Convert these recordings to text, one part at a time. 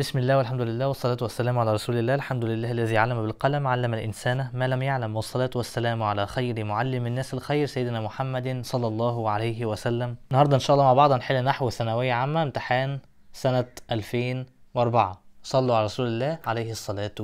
بسم الله والحمد لله والصلاة والسلام على رسول الله الحمد لله الذي علم بالقلم علم الإنسان ما لم يعلم والصلاة والسلام على خير معلم الناس الخير سيدنا محمد صلى الله عليه وسلم النهاردة إن شاء الله مع بعض هنحل نحو ثانوية عامة امتحان سنة 2004 صلوا على رسول الله عليه الصلاة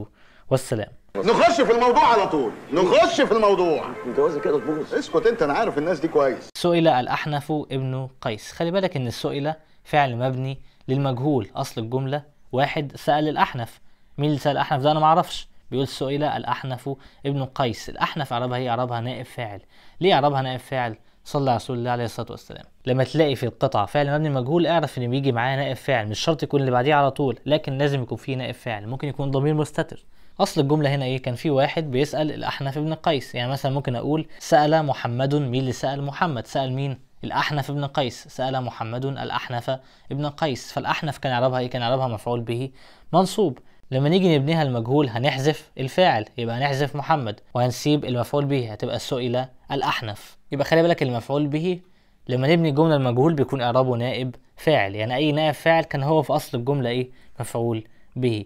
والسلام نخش في الموضوع على طول نخش في الموضوع جوازك كده تبوظ اسكت انت انا عارف الناس دي كويس سئل الاحنف ابن قيس خلي بالك ان السئل فعل مبني للمجهول اصل الجمله واحد سأل الأحنف مين اللي سأل الأحنف ده أنا معرفش بيقول سئل الأحنف ابن قيس الأحنف عربها هي إيه؟ عربها نائب فاعل ليه عربها نائب فاعل صلى على رسول الله عليه الصلاه والسلام لما تلاقي في القطعه فعل مبني مجهول اعرف ان بيجي معاه نائب فاعل مش شرط يكون اللي بعديه على طول لكن لازم يكون فيه نائب فاعل ممكن يكون ضمير مستتر اصل الجمله هنا ايه كان في واحد بيسال الاحنف ابن قيس يعني مثلا ممكن اقول سال محمد مين اللي سال محمد سال مين الأحنف ابن قيس سأل محمد الأحنف ابن قيس فالأحنف كان يعربها إيه كان يعربها مفعول به منصوب لما نيجي نبنيها المجهول هنحذف الفاعل يبقى هنحذف محمد وهنسيب المفعول به هتبقى سئل الأحنف يبقى خلي بالك المفعول به لما نبني الجملة المجهول بيكون إعرابه نائب فاعل يعني أي نائب فاعل كان هو في أصل الجملة إيه مفعول به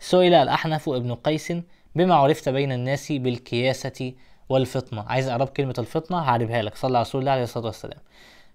سئل الأحنف ابن قيس بما عرفت بين الناس بالكياسة والفطنة عايز اعراب كلمة الفطنة هعربها لك صلى على رسول الله عليه الصلاة والسلام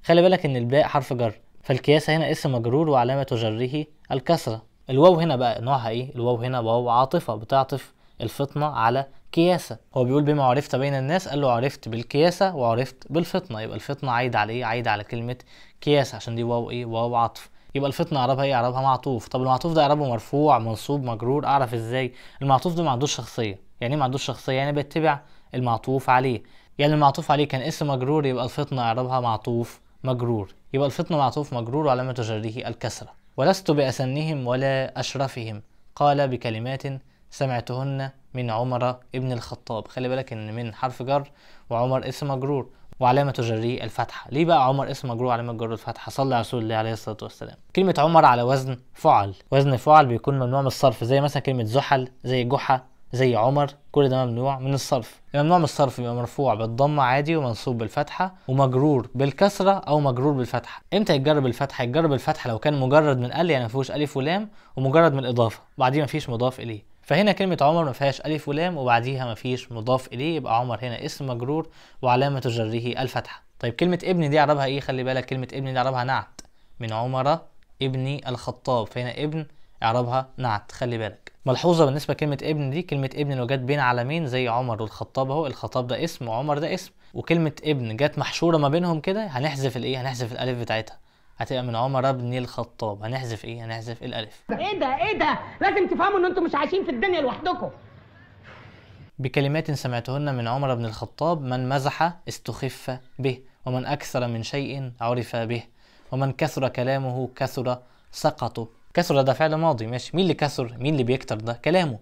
خلي بالك ان الباء حرف جر فالكياسة هنا اسم مجرور وعلامة جره الكسرة الواو هنا بقى نوعها ايه الواو هنا واو عاطفة بتعطف الفطنة على كياسة هو بيقول بما عرفت بين الناس قال له عرفت بالكياسة وعرفت بالفطنة يبقى الفطنة عايد على ايه عايد على كلمة كياسة عشان دي واو ايه واو عطف يبقى الفطنه اعرابها ايه اعرابها معطوف طب المعطوف ده اعرابه مرفوع منصوب مجرور اعرف ازاي المعطوف ده ما شخصيه يعني ايه ما شخصيه يعني بيتبع المعطوف عليه يعني المعطوف عليه كان اسم مجرور يبقى الفطنة إعرابها معطوف مجرور يبقى الفطنة معطوف مجرور وعلامة جره الكسرة ولست بأسنهم ولا أشرفهم قال بكلمات سمعتهن من عمر ابن الخطاب خلي بالك ان من حرف جر وعمر اسم مجرور وعلامة جره الفتحة ليه بقى عمر اسم مجرور وعلامة تجريه الفتحة صلى على رسول الله عليه الصلاة والسلام كلمة عمر على وزن فعل وزن فعل بيكون ممنوع من الصرف زي مثلا كلمة زحل زي جحا زي عمر كل ده ممنوع من الصرف الممنوع من الصرف يبقى مرفوع بالضمه عادي ومنصوب بالفتحه ومجرور بالكسره او مجرور بالفتحه امتى يتجرب الفتحه يتجرب الفتحه لو كان مجرد من ال يعني ما فيهوش الف ولام ومجرد من اضافه بعديه ما فيش مضاف اليه فهنا كلمة عمر ما فيهاش ألف ولام وبعديها ما فيش مضاف إليه يبقى عمر هنا اسم مجرور وعلامة جره الفتحة. طيب كلمة ابن دي عربها إيه؟ خلي بالك كلمة ابن دي عربها نعت من عمر ابن الخطاب فهنا ابن عربها نعت خلي بالك ملحوظه بالنسبه لكلمه ابن دي كلمه ابن لو جت بين عالمين زي عمر والخطاب اهو الخطاب ده اسم وعمر ده اسم وكلمه ابن جت محشوره ما بينهم كده هنحذف الايه هنحذف الالف بتاعتها هتبقى من عمر بن الخطاب هنحذف ايه هنحذف الالف ايه ده ايه ده لازم تفهموا ان انتم مش عايشين في الدنيا لوحدكم بكلمات سمعتهن من عمر بن الخطاب من مزح استخف به ومن اكثر من شيء عرف به ومن كثر كلامه كثر سقطه كسر ده, ده فعل ماضي ماشي مين اللي كسر مين اللي بيكتر ده كلامه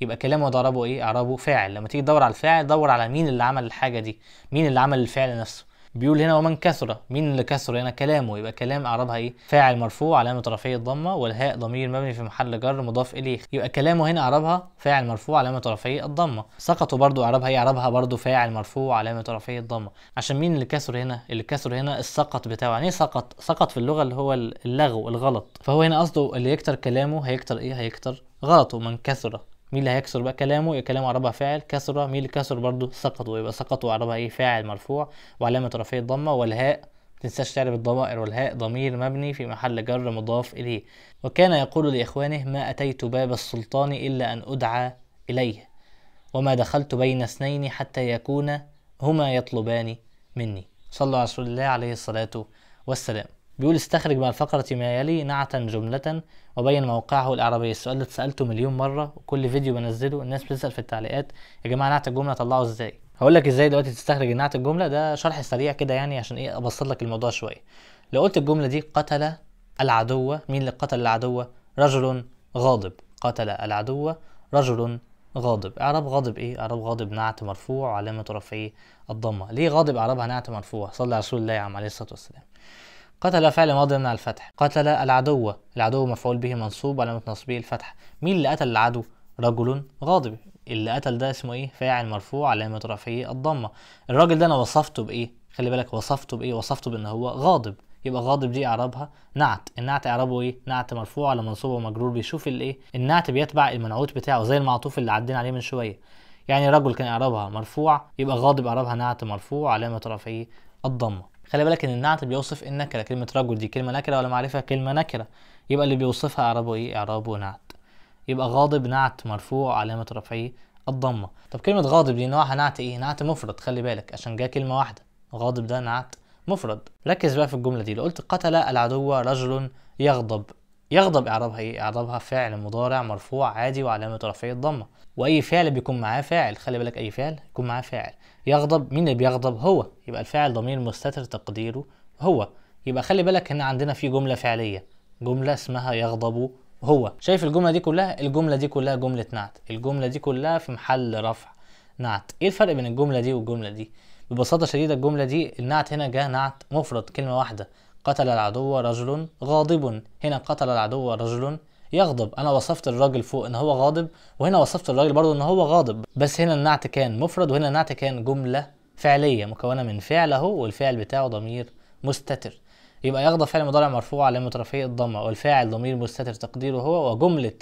يبقى كلامه ده اعرابه ايه اعرابه فاعل لما تيجي تدور على الفاعل دور على مين اللي عمل الحاجه دي مين اللي عمل الفعل نفسه بيقول هنا ومن كثر مين اللي كثر هنا كلامه يبقى كلام اعرابها ايه فاعل مرفوع علامه رفعه الضمه والهاء ضمير مبني في محل جر مضاف اليه يبقى كلامه هنا اعرابها فاعل مرفوع علامه رفعه الضمه سقطوا برضو اعرابها ايه اعرابها برضو فاعل مرفوع علامه رفعه الضمه عشان مين اللي كثر هنا اللي كثر هنا السقط بتاعه يعني ايه سقط سقط في اللغه اللي هو اللغو الغلط فهو هنا قصده اللي يكتر كلامه هيكتر ايه هيكتر غلطه من كثر مين اللي هيكسر بقى كلامه كلامه اعرابها فاعل كسر مين اللي كسر برضه سقطوا يبقى سقطوا اعرابها ايه فاعل مرفوع وعلامه رفعه الضمه والهاء ما تنساش تعرف الضمائر والهاء ضمير مبني في محل جر مضاف اليه وكان يقول لاخوانه ما اتيت باب السلطان الا ان ادعى اليه وما دخلت بين اثنين حتى يكون هما يطلبان مني صلى على رسول الله عليه الصلاه والسلام بيقول استخرج من الفقرة ما يلي نعتا جملة وبين موقعه الإعرابي السؤال اللي اتسألته مليون مرة وكل فيديو بنزله الناس بتسأل في التعليقات يا جماعة نعت الجملة طلعه ازاي هقول لك ازاي دلوقتي تستخرج نعت الجملة ده شرح سريع كده يعني عشان ايه ابسط لك الموضوع شوية لو قلت الجملة دي قتل العدو مين اللي قتل العدو رجل غاضب قتل العدو رجل غاضب اعراب غاضب ايه اعراب غاضب نعت مرفوع وعلامة رفعه الضمة ليه غاضب اعرابها نعت مرفوع صلى على رسول الله عليه الصلاة والسلام قتل فعل ماضي مع الفتح قتل العدو العدو مفعول به منصوب علامة نصبه الفتح مين اللي قتل العدو رجل غاضب اللي قتل ده اسمه ايه فاعل مرفوع علامة رفعه الضمة الراجل ده انا وصفته بايه خلي بالك وصفته بايه وصفته بان هو غاضب يبقى غاضب دي اعرابها نعت النعت اعرابه ايه نعت مرفوع على منصوب ومجرور بيشوف الايه النعت بيتبع المنعوت بتاعه زي المعطوف اللي عدينا عليه من شويه يعني رجل كان اعرابها مرفوع يبقى غاضب اعرابها نعت مرفوع علامه رفعه الضمه خلي بالك ان النعت بيوصف النكره كلمه رجل دي كلمه نكره ولا معرفه كلمه نكره يبقى اللي بيوصفها اعرابه ايه اعرابه نعت يبقى غاضب نعت مرفوع علامه رفعه الضمه طب كلمه غاضب دي نوعها نعت ايه نعت مفرد خلي بالك عشان جا كلمه واحده غاضب ده نعت مفرد ركز بقى في الجمله دي لو قلت قتل العدو رجل يغضب يغضب إعرابها إيه؟ إعرابها فعل مضارع مرفوع عادي وعلامة رفعه الضمة وأي فعل بيكون معاه فاعل خلي بالك أي فعل يكون معاه فاعل يغضب مين اللي بيغضب هو يبقى الفاعل ضمير مستتر تقديره هو يبقى خلي بالك هنا عندنا في جملة فعلية جملة اسمها يغضب هو شايف الجملة دي كلها الجملة دي كلها جملة نعت الجملة دي كلها في محل رفع نعت ايه الفرق بين الجملة دي والجملة دي ببساطة شديدة الجملة دي النعت هنا جه نعت مفرد كلمة واحدة قتل العدو رجل غاضب هنا قتل العدو رجل يغضب انا وصفت الراجل فوق ان هو غاضب وهنا وصفت الراجل برضه ان هو غاضب بس هنا النعت كان مفرد وهنا النعت كان جمله فعليه مكونه من فعله والفعل بتاعه ضمير مستتر يبقى يغضب فعل مضارع مرفوع على مترفية الضمه والفاعل ضمير مستتر تقديره هو وجمله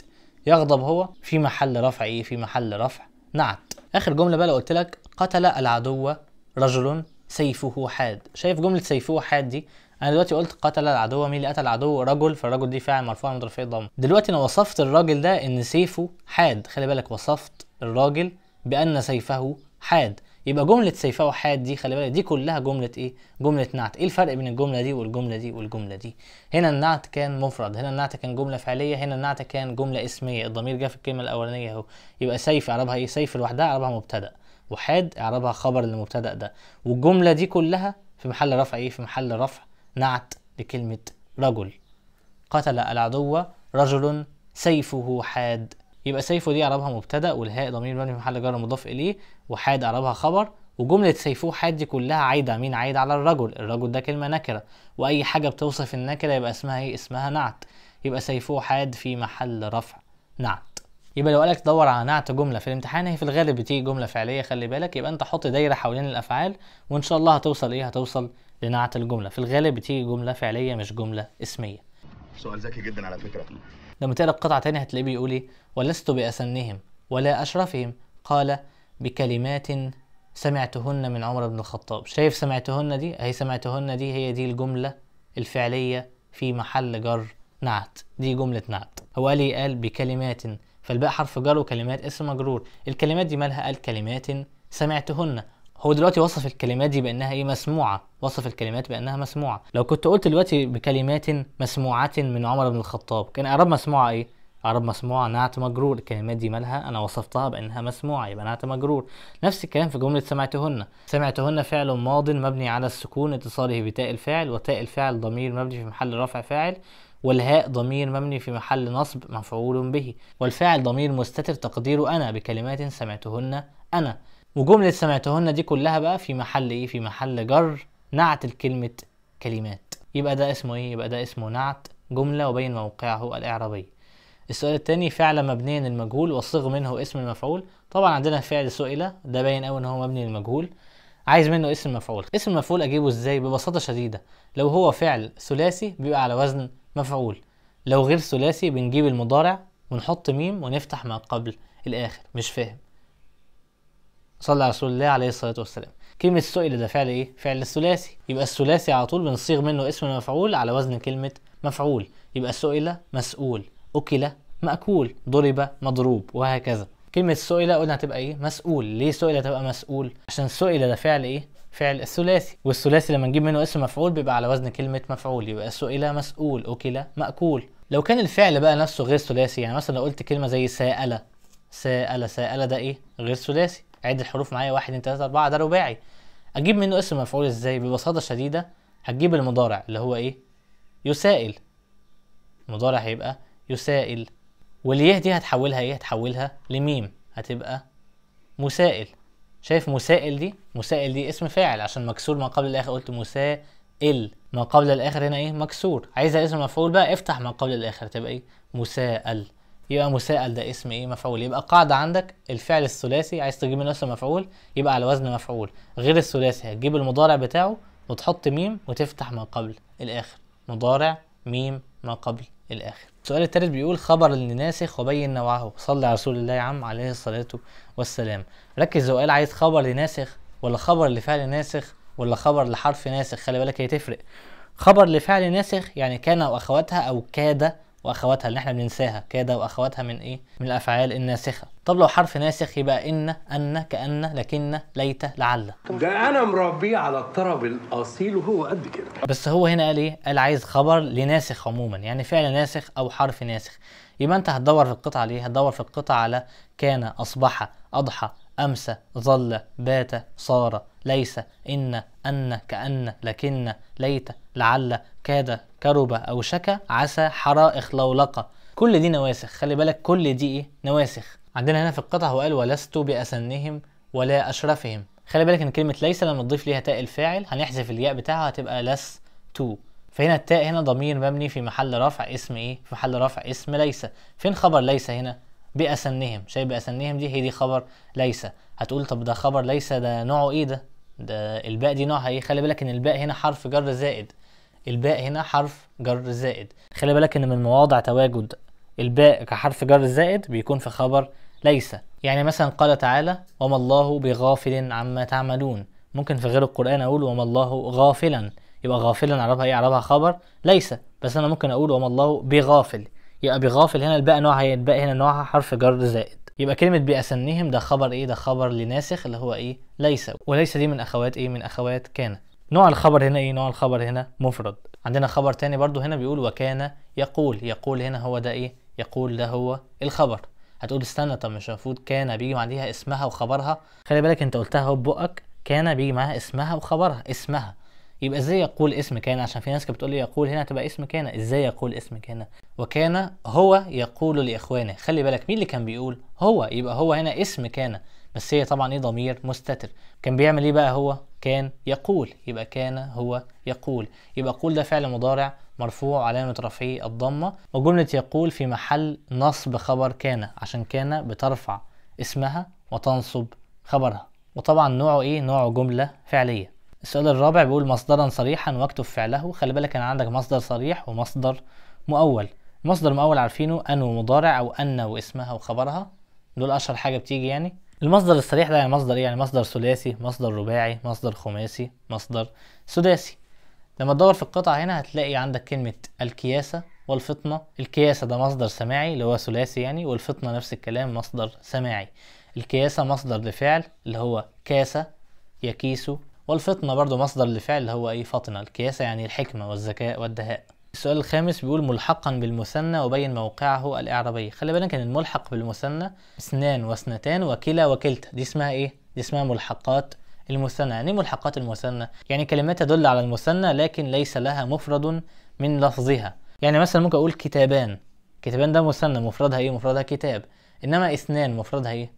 يغضب هو في محل رفع ايه في محل رفع نعت اخر جمله بقى لو قلت لك قتل العدو رجل سيفه حاد شايف جمله سيفه حاد دي انا دلوقتي قلت قتل العدو مين اللي قتل العدو رجل فالرجل دي فاعل مرفوع من مترفع ضم دلوقتي انا وصفت الراجل ده ان سيفه حاد خلي بالك وصفت الراجل بان سيفه حاد يبقى جملة سيفه حاد دي خلي بالك دي كلها جملة ايه؟ جملة نعت، ايه الفرق بين الجملة دي والجملة دي والجملة دي؟ هنا النعت كان مفرد، هنا النعت كان جملة فعلية، هنا النعت كان جملة اسمية، الضمير جه في الكلمة الأولانية أهو، يبقى سيف اعربها ايه؟ سيف لوحدها اعربها مبتدأ، وحاد اعربها خبر للمبتدأ ده، والجملة دي كلها في محل رفع ايه؟ في محل رفع نعت لكلمة رجل قتل العدو رجل سيفه حاد يبقى سيفه دي عربها مبتدا والهاء ضمير مبني في محل جر مضاف اليه وحاد عربها خبر وجمله سيفه حاد دي كلها عايده مين عايد على الرجل الرجل ده كلمه نكره واي حاجه بتوصف النكره يبقى اسمها ايه اسمها نعت يبقى سيفه حاد في محل رفع نعت يبقى لو قالك دور على نعت جمله في الامتحان هي في الغالب بتيجي جمله فعليه خلي بالك يبقى انت حط دايره حوالين الافعال وان شاء الله هتوصل ايه هتوصل لنعت الجمله في الغالب بتيجي جمله فعليه مش جمله اسميه سؤال ذكي جدا على فكره لما تقرا قطعه تانية هتلاقيه بيقول ايه ولست باسنهم ولا اشرفهم قال بكلمات سمعتهن من عمر بن الخطاب شايف سمعتهن دي اهي سمعتهن دي هي دي الجمله الفعليه في محل جر نعت دي جمله نعت هو قال ايه قال بكلمات فالباء حرف جر وكلمات اسم مجرور الكلمات دي مالها قال كلمات سمعتهن هو دلوقتي وصف الكلمات دي بانها ايه مسموعه وصف الكلمات بانها مسموعه لو كنت قلت دلوقتي بكلمات مسموعه من عمر بن الخطاب كان اعراب مسموعه ايه اعراب مسموعه نعت مجرور الكلمات دي مالها انا وصفتها بانها مسموعه يبقى نعت مجرور نفس الكلام في جمله سمعتهن سمعتهن فعل ماض مبني على السكون اتصاله بتاء الفاعل وتاء الفاعل ضمير مبني في محل رفع فاعل والهاء ضمير مبني في محل نصب مفعول به والفاعل ضمير مستتر تقديره انا بكلمات سمعتهن انا وجملة سمعتهن دي كلها بقى في محل ايه في محل جر نعت لكلمة كلمات يبقى ده اسمه ايه يبقى ده اسمه نعت جملة وبين موقعه الإعرابي السؤال التاني فعل مبني للمجهول وصغ منه اسم المفعول طبعا عندنا فعل سئل ده باين قوي ان هو مبني للمجهول عايز منه اسم مفعول اسم المفعول اجيبه ازاي ببساطه شديده لو هو فعل ثلاثي بيبقى على وزن مفعول لو غير ثلاثي بنجيب المضارع ونحط ميم ونفتح ما قبل الاخر مش فاهم صلى على رسول الله عليه الصلاه والسلام كلمه سئل ده فعل ايه فعل الثلاثي يبقى الثلاثي على طول بنصيغ منه اسم المفعول على وزن كلمه مفعول يبقى سئل مسؤول اكل ماكول ضرب مضروب وهكذا كلمه سئل قلنا هتبقى ايه مسؤول ليه سئل تبقى مسؤول عشان سئل ده فعل ايه فعل الثلاثي والثلاثي لما نجيب منه اسم مفعول بيبقى على وزن كلمه مفعول يبقى سئل مسؤول اكل ماكول لو كان الفعل بقى نفسه غير ثلاثي يعني مثلا لو قلت كلمه زي سائل سائل سائل ده ايه غير ثلاثي عد الحروف معايا واحد 2 3 اربعه ده رباعي اجيب منه اسم مفعول ازاي ببساطه شديده هتجيب المضارع اللي هو ايه يسائل المضارع هيبقى يسائل والياء دي هتحولها ايه هتحولها لميم هتبقى مسائل شايف مسائل دي مسائل دي اسم فاعل عشان مكسور ما قبل الاخر قلت مسائل ما قبل الاخر هنا ايه مكسور عايزها اسم مفعول بقى افتح ما قبل الاخر تبقى ايه مسائل يبقى مساءل ده اسم ايه مفعول يبقى قاعده عندك الفعل الثلاثي عايز تجيب منه اسم مفعول يبقى على وزن مفعول غير الثلاثي هتجيب المضارع بتاعه وتحط ميم وتفتح ما قبل الاخر مضارع ميم ما قبل الاخر السؤال الثالث بيقول خبر لناسخ وبين نوعه صلى على رسول الله يا عم عليه الصلاه والسلام ركز وقال عايز خبر لناسخ ولا خبر لفعل ناسخ ولا خبر لحرف ناسخ خلي بالك هي تفرق خبر لفعل ناسخ يعني كان واخواتها او كاد واخواتها اللي احنا بننساها كاد واخواتها من ايه من الافعال الناسخه طب لو حرف ناسخ يبقى ان ان كان لكن ليت لعل ده انا مربيه على الطرب الاصيل وهو قد كده بس هو هنا قال ايه قال عايز خبر لناسخ عموما يعني فعل ناسخ او حرف ناسخ يبقى انت هتدور في القطعه ليه هتدور في القطعه على كان اصبح اضحى امسى ظل بات صار ليس إن أن كأن لكن ليت لعل كاد كرب أو شكا عسى حرائخ لولقة كل دي نواسخ خلي بالك كل دي إيه نواسخ عندنا هنا في القطع هو قال ولست بأسنهم ولا أشرفهم خلي بالك إن كلمة ليس لما تضيف ليها تاء الفاعل هنحذف الياء بتاعها هتبقى لس تو فهنا التاء هنا ضمير مبني في محل رفع اسم ايه في محل رفع اسم ليس فين خبر ليس هنا بأسنهم شايف بأسنهم دي هي دي خبر ليس هتقول طب ده خبر ليس ده نوعه ايه ده ده الباء دي نوعها ايه خلي بالك ان الباء هنا حرف جر زائد الباء هنا حرف جر زائد خلي بالك ان من مواضع تواجد الباء كحرف جر زائد بيكون في خبر ليس يعني مثلا قال تعالى وما الله بغافل عما تعملون ممكن في غير القرآن أقول وما الله غافلا يبقى غافلا أعربها إيه أعربها خبر ليس بس أنا ممكن أقول وما الله بغافل يبقى بغافل هنا الباء نوعها إيه؟ الباء هنا نوعها حرف جر زائد يبقى كلمه باسنهم ده خبر ايه ده خبر لناسخ اللي هو ايه ليس وليس دي من اخوات ايه من اخوات كان نوع الخبر هنا ايه نوع الخبر هنا مفرد عندنا خبر تاني برضو هنا بيقول وكان يقول يقول هنا هو ده ايه يقول ده هو الخبر هتقول استنى طب مش المفروض كان بيجي معاها اسمها وخبرها خلي بالك انت قلتها اهو بقك كان بيجي معاها اسمها وخبرها اسمها يبقى ازاي يقول اسم كان عشان في ناس كانت بتقول لي يقول هنا هتبقى اسم كان ازاي يقول اسم كان وكان هو يقول لاخوانه خلي بالك مين اللي كان بيقول هو يبقى هو هنا اسم كان بس هي طبعا ايه ضمير مستتر كان بيعمل ايه بقى هو كان يقول يبقى كان هو يقول يبقى قول ده فعل مضارع مرفوع علامة رفعه الضمة وجملة يقول في محل نصب خبر كان عشان كان بترفع اسمها وتنصب خبرها وطبعا نوعه ايه نوعه جملة فعلية السؤال الرابع بيقول مصدرا صريحا واكتب فعله خلي بالك ان عندك مصدر صريح ومصدر مؤول مصدر مؤول عارفينه ان ومضارع او ان واسمها وخبرها دول اشهر حاجه بتيجي يعني المصدر الصريح ده يعني مصدر ايه يعني مصدر ثلاثي مصدر رباعي مصدر خماسي مصدر سداسي لما تدور في القطع هنا هتلاقي عندك كلمه الكياسه والفطنه الكياسه ده مصدر سماعي اللي هو ثلاثي يعني والفطنه نفس الكلام مصدر سماعي الكياسه مصدر لفعل اللي هو كاسه يكيس والفطنة برضو مصدر لفعل هو ايه فطنة الكياسة يعني الحكمة والذكاء والدهاء السؤال الخامس بيقول ملحقا بالمثنى وبين موقعه الإعرابي خلي بالك ان الملحق بالمثنى اثنان واثنتان وكلا وكلتا دي اسمها ايه دي اسمها ملحقات المثنى يعني إيه ملحقات المثنى يعني كلمات تدل على المثنى لكن ليس لها مفرد من لفظها يعني مثلا ممكن اقول كتابان كتابان ده مثنى مفردها ايه مفردها كتاب انما اثنان مفردها ايه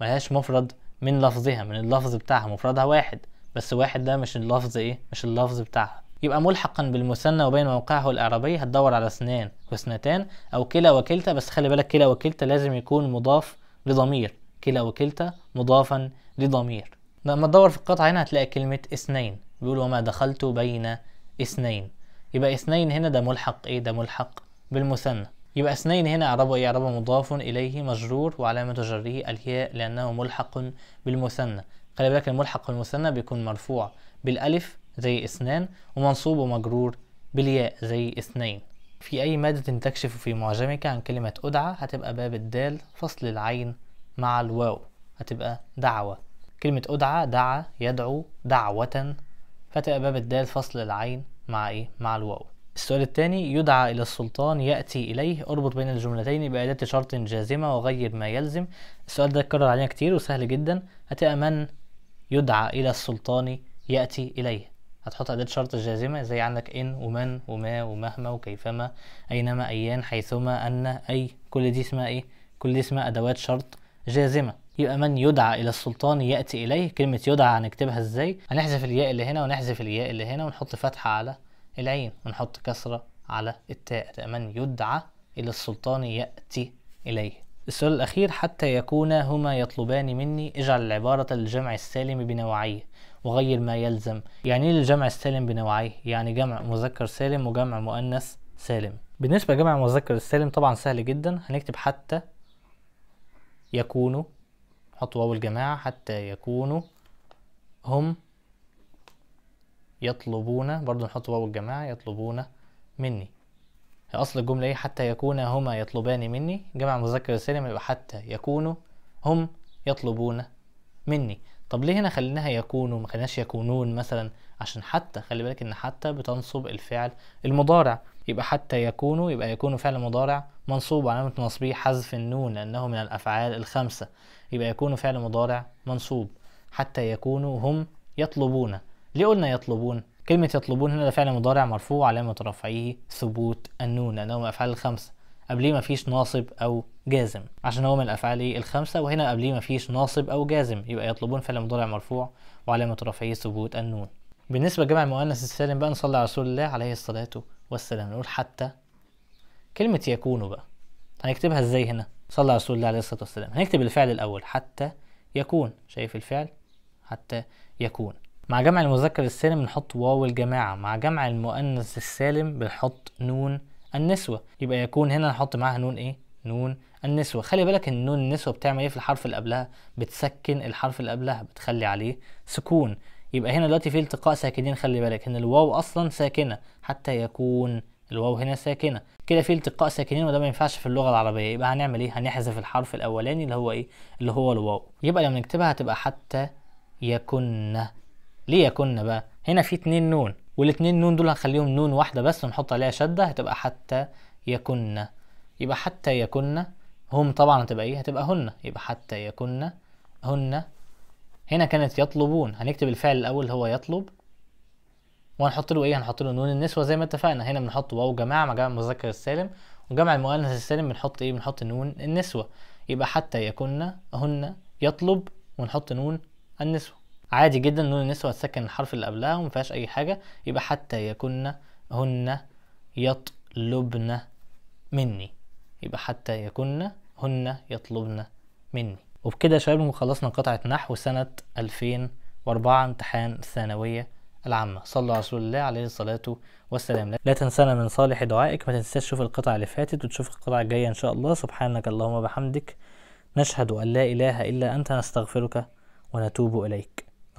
ملهاش مفرد من لفظها من اللفظ بتاعها مفردها واحد بس واحد ده مش اللفظ ايه مش اللفظ بتاعها يبقى ملحقا بالمثنى وبين موقعه الإعرابي هتدور على اثنان واثنتان أو كلا وكلتا بس خلي بالك كلا وكلتا لازم يكون مضاف لضمير كلا وكلتا مضافا لضمير لما تدور في القطعة هنا هتلاقي كلمة اثنين بيقول وما دخلت بين اثنين يبقى اثنين هنا ده ملحق ايه ده ملحق بالمثنى يبقى اثنين هنا إعرابه ايه إعرابه مضاف إليه مجرور وعلامة جره الياء لأنه ملحق بالمثنى خلي بالك الملحق المثنى بيكون مرفوع بالالف زي اثنان ومنصوب ومجرور بالياء زي اثنين في أي مادة تكشف في معجمك عن كلمة أدعى هتبقى باب الدال فصل العين مع الواو هتبقى دعوة كلمة أدعى دعا يدعو دعوة فتبقى باب الدال فصل العين مع إيه؟ مع الواو السؤال الثاني يدعى إلى السلطان يأتي إليه اربط بين الجملتين بأداة شرط جازمة وغير ما يلزم السؤال ده اتكرر علينا كتير وسهل جدا هتبقى من يدعى إلى السلطان يأتي إليه هتحط أداة شرط جازمة زي عندك إن ومن وما ومهما وكيفما أينما أيان حيثما أن أي كل دي اسمها إيه؟ كل دي اسمها أدوات شرط جازمة يبقى من يدعى إلى السلطان يأتي إليه كلمة يدعى هنكتبها إزاي؟ هنحذف الياء اللي هنا ونحذف الياء اللي هنا ونحط فتحة على العين ونحط كسرة على التاء من يدعى إلى السلطان يأتي إليه السؤال الأخير حتى يكون هما يطلبان مني اجعل العبارة الجمع السالم بنوعيه وغير ما يلزم يعني ايه الجمع السالم بنوعيه يعني جمع مذكر سالم وجمع مؤنث سالم بالنسبة لجمع المذكر السالم طبعا سهل جدا هنكتب حتى يكونوا نحط واو الجماعة حتى يكونوا هم يطلبون برضو نحط واو الجماعة يطلبون مني اصل الجمله ايه حتى يكون هما يطلبان مني جمع مذكر سالم يبقى حتى يكونوا هم يطلبون مني طب ليه هنا خليناها يكونوا ما خليناش يكونون مثلا عشان حتى خلي بالك ان حتى بتنصب الفعل المضارع يبقى حتى يكونوا يبقى يكونوا فعل مضارع منصوب علامة نصبه إيه؟ حذف النون لأنه من الأفعال الخمسة يبقى يكونوا فعل مضارع منصوب حتى يكونوا هم يطلبون ليه قلنا يطلبون كلمة يطلبون هنا ده فعل مضارع مرفوع علامة رفعه ثبوت النون لأنه من الأفعال الخمسة قبليه مفيش ناصب أو جازم عشان هو من الأفعال إيه؟ الخمسة وهنا قبليه مفيش ناصب أو جازم يبقى يطلبون فعل مضارع مرفوع وعلامة رفعه ثبوت النون بالنسبة لجمع المؤنث السالم بقى نصلي على رسول الله عليه الصلاة والسلام نقول حتى كلمة يكون بقى هنكتبها ازاي هنا صلى على رسول الله عليه الصلاة والسلام هنكتب الفعل الأول حتى يكون شايف الفعل حتى يكون مع جمع المذكر السالم بنحط واو الجماعة مع جمع المؤنث السالم بنحط نون النسوة يبقى يكون هنا نحط معاها نون ايه نون النسوة خلي بالك ان نون النسوة بتعمل ايه في الحرف اللي قبلها بتسكن الحرف اللي قبلها بتخلي عليه سكون يبقى هنا دلوقتي في التقاء ساكنين خلي بالك ان الواو اصلا ساكنة حتى يكون الواو هنا ساكنة كده في التقاء ساكنين وده ما ينفعش في اللغة العربية يبقى هنعمل ايه هنحذف الحرف الاولاني اللي هو ايه اللي هو الواو يبقى لما نكتبها هتبقى حتى يكن ليه كنا بقى هنا في اتنين نون والاتنين نون دول هنخليهم نون واحدة بس ونحط عليها شدة هتبقى حتى يكن يبقى حتى يكن هم طبعا هتبقى ايه هتبقى هن يبقى حتى يكن هن هنا كانت يطلبون هنكتب الفعل الاول هو يطلب وهنحط له ايه هنحط له نون النسوة زي ما اتفقنا هنا بنحط واو جماعة مع جمع المذكر السالم وجمع المؤنث السالم بنحط ايه بنحط نون النسوة يبقى حتى يكن هن يطلب ونحط نون النسوة عادي جدا نون النسوة هتسكن الحرف اللي قبلها وما فيهاش أي حاجة يبقى حتى يكن هن يطلبن مني يبقى حتى يكن هن يطلبن مني وبكده يا شباب خلصنا قطعة نحو سنة 2004 امتحان الثانوية العامة صلوا على رسول الله عليه الصلاة والسلام لا تنسانا من صالح دعائك ما تنساش تشوف القطعة اللي فاتت وتشوف القطعة الجاية إن شاء الله سبحانك اللهم وبحمدك نشهد أن لا إله إلا أنت نستغفرك ونتوب إليك